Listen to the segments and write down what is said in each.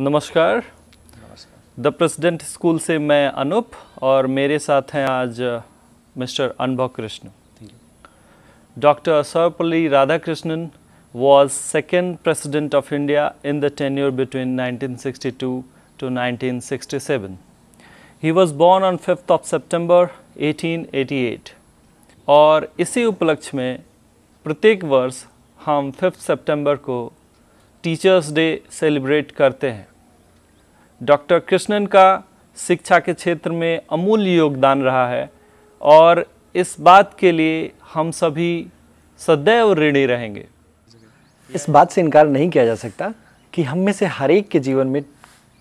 नमस्कार the president school से मैं अनुप और मेरे साथ हैं आज mister Anubhav Krishna doctor Sarvepalli Radhakrishnan was second president of India in the ten year between nineteen sixty two to nineteen sixty seven he was born on fifth of September eight और इसी उपलक्ष्य में प्रत्येक वर्ष हम फिफ्थ सेप्टेम्बर को टीचर्स डे सेलिब्रेट करते हैं डॉक्टर कृष्णन का शिक्षा के क्षेत्र में अमूल्य योगदान रहा है और इस बात के लिए हम सभी सदैव ऋणी रहेंगे इस बात से इनकार नहीं किया जा सकता कि हम में से हर एक के जीवन में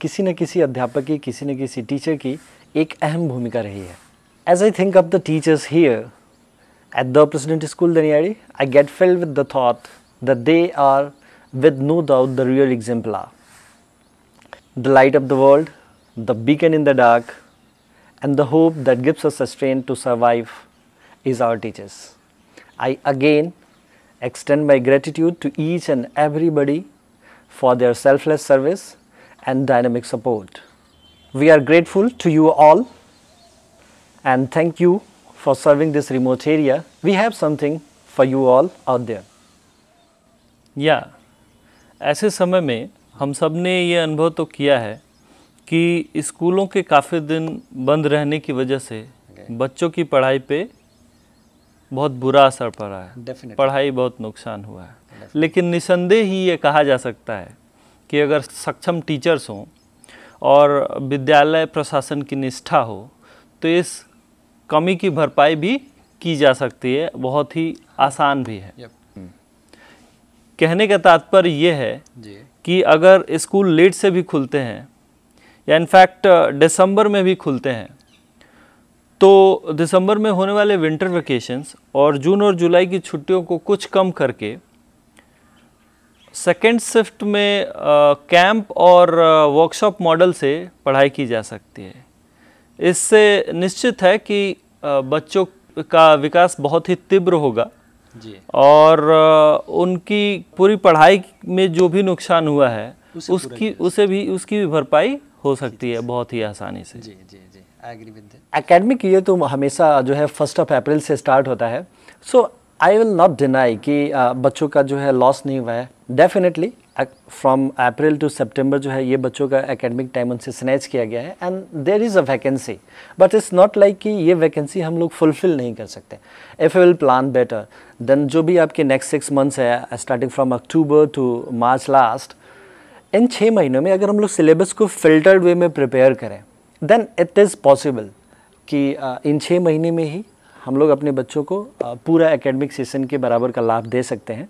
किसी न किसी अध्यापक की किसी न किसी टीचर की एक अहम भूमिका रही है as I think of the teachers here at the president school Daniyadi I get filled with the thought that they are with no doubt the real exemplar. The light of the world, the beacon in the dark, and the hope that gives us a strength to survive is our teachers. I again extend my gratitude to each and everybody for their selfless service and dynamic support. We are grateful to you all and thank you for serving this remote area. We have something for you all out there. Yeah. ऐसे समय में हम सब ने ये अनुभव तो किया है कि स्कूलों के काफ़ी दिन बंद रहने की वजह से बच्चों की पढ़ाई पे बहुत बुरा असर पड़ा है Definitely. पढ़ाई बहुत नुकसान हुआ है Definitely. लेकिन निसंदेह ही ये कहा जा सकता है कि अगर सक्षम टीचर्स हों और विद्यालय प्रशासन की निष्ठा हो तो इस कमी की भरपाई भी की जा सकती है बहुत ही आसान भी है yep. कहने का तात्पर्य ये है कि अगर स्कूल लेट से भी खुलते हैं या इनफैक्ट दिसंबर में भी खुलते हैं तो दिसंबर में होने वाले विंटर वेकेशंस और जून और जुलाई की छुट्टियों को कुछ कम करके सेकेंड शिफ्ट में कैंप और वर्कशॉप मॉडल से पढ़ाई की जा सकती है इससे निश्चित है कि बच्चों का विकास बहुत ही तीव्र होगा और उनकी पूरी पढ़ाई में जो भी नुकसान हुआ है उसे उसकी उसे भी उसकी भी भरपाई हो सकती है बहुत ही आसानी से जी जी जी अकेडमिक ईयर तो हमेशा जो है फर्स्ट ऑफ अप्रैल से स्टार्ट होता है so I will not deny कि uh, बच्चों का जो है लॉस नहीं हुआ है definitely from April to September जो है ये बच्चों का एकेडमिक टाइम उनसे स्नैच किया गया है and there is a vacancy but it's not like कि ये वैकेंसी हम लोग फुलफिल नहीं कर सकते if you will plan better then जो भी आपके नेक्स्ट सिक्स मंथ्स है starting from October to March last इन छः महीनों में अगर हम लोग सिलेबस को फिल्टर्ड वे में प्रिपेयर करें देन इट इज़ पॉसिबल कि uh, इन छः महीने में ही हम लोग अपने बच्चों को पूरा एकेडमिक सेशन के बराबर का लाभ दे सकते हैं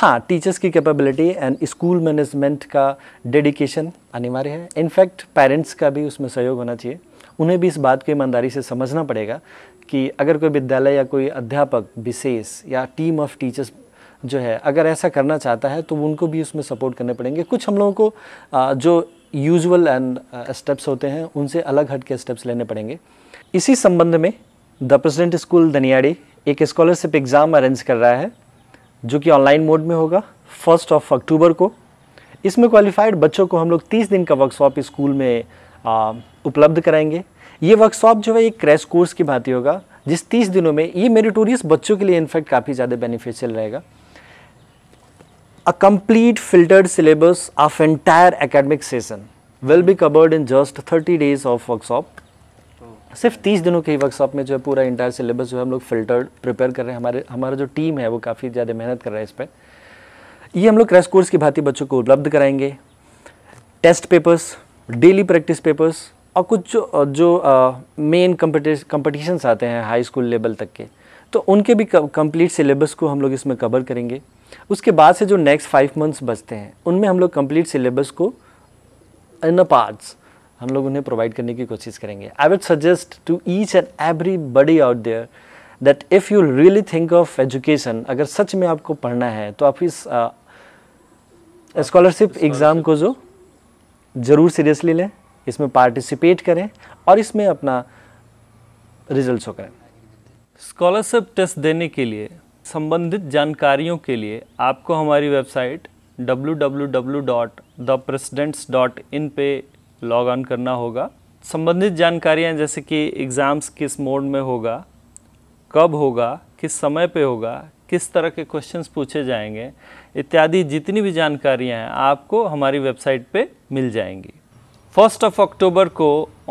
हाँ टीचर्स की कैपेबिलिटी एंड स्कूल मैनेजमेंट का डेडिकेशन अनिवार्य है इनफैक्ट पेरेंट्स का भी उसमें सहयोग होना चाहिए उन्हें भी इस बात को ईमानदारी से समझना पड़ेगा कि अगर कोई विद्यालय या कोई अध्यापक विशेष या टीम ऑफ टीचर्स जो है अगर ऐसा करना चाहता है तो उनको भी उसमें सपोर्ट करने पड़ेंगे कुछ हम लोगों को जो यूजुअल एंड स्टेप्स होते हैं उनसे अलग हट के स्टेप्स लेने पड़ेंगे इसी संबंध में द प्रेसिडेंट स्कूल दनियाड़ी एक स्कॉलरशिप एग्ज़ाम अरेंज कर रहा है जो कि ऑनलाइन मोड में होगा फर्स्ट ऑफ अक्टूबर को इसमें क्वालिफाइड बच्चों को हम लोग तीस दिन का वर्कशॉप स्कूल में उपलब्ध कराएंगे ये वर्कशॉप जो है एक क्रैश कोर्स की भांति होगा जिस तीस दिनों में ये मेरिटोरियस बच्चों के लिए इनफैक्ट काफ़ी ज़्यादा बेनिफिशियल रहेगा a complete filtered syllabus of entire academic session will be covered in just thirty days of workshop सिर्फ तीस दिनों के ही वर्कशॉप में जो है पूरा इंटायर सिलेबस जो है हम लोग फिल्टर्ड प्रिपेयर कर रहे हैं हमारे हमारा जो टीम है वो काफ़ी ज़्यादा मेहनत कर रहा है इस पर ये हम लोग क्रैश कोर्स की भांति बच्चों को उपलब्ध कराएंगे test papers daily practice papers और कुछ जो जो मेन कंपटिशन्स आते हैं हाई स्कूल लेवल तक के तो उनके भी कंप्लीट सिलेबस को हम लोग इसमें कवर करेंगे उसके बाद से जो नेक्स्ट फाइव मंथ्स बचते हैं उनमें हम लोग कंप्लीट सिलेबस को इन अ पार्ट्स हम लोग उन्हें प्रोवाइड करने की कोशिश करेंगे I would suggest to each and every body out there that if you really think of education अगर सच में आपको पढ़ना है तो आप इस स्कॉलरशिप एग्ज़ाम को जो ज़रूर सीरियसली लें इसमें पार्टिसिपेट करें और इसमें अपना रिजल्ट करें स्कॉलरशिप टेस्ट देने के लिए संबंधित जानकारियों के लिए आपको हमारी website W W W dot dot the in पे लॉग ऑन करना होगा संबंधित जानकारियाँ जैसे कि एग्ज़ाम्स किस मोड में होगा कब होगा किस समय पे होगा किस तरह के क्वेश्चंस पूछे जाएंगे इत्यादि जितनी भी जानकारियाँ हैं आपको हमारी वेबसाइट पे मिल जाएंगी फर्स्ट ऑफ अक्टूबर को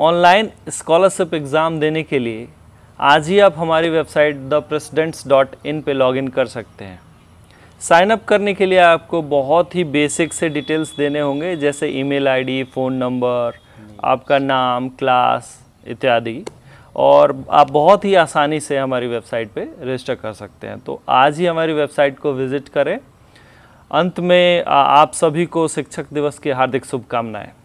ऑनलाइन स्कॉलरशिप एग्ज़ाम देने के लिए आज ही आप हमारी website the presidents dot in पर लॉगिन कर सकते हैं साइन अप करने के लिए आपको बहुत ही बेसिक से डिटेल्स देने होंगे जैसे ईमेल आईडी, फ़ोन नंबर आपका नाम क्लास इत्यादि और आप बहुत ही आसानी से हमारी वेबसाइट पे रजिस्टर कर सकते हैं तो आज ही हमारी वेबसाइट को विज़िट करें अंत में आप सभी को शिक्षक दिवस की हार्दिक शुभकामनाएँ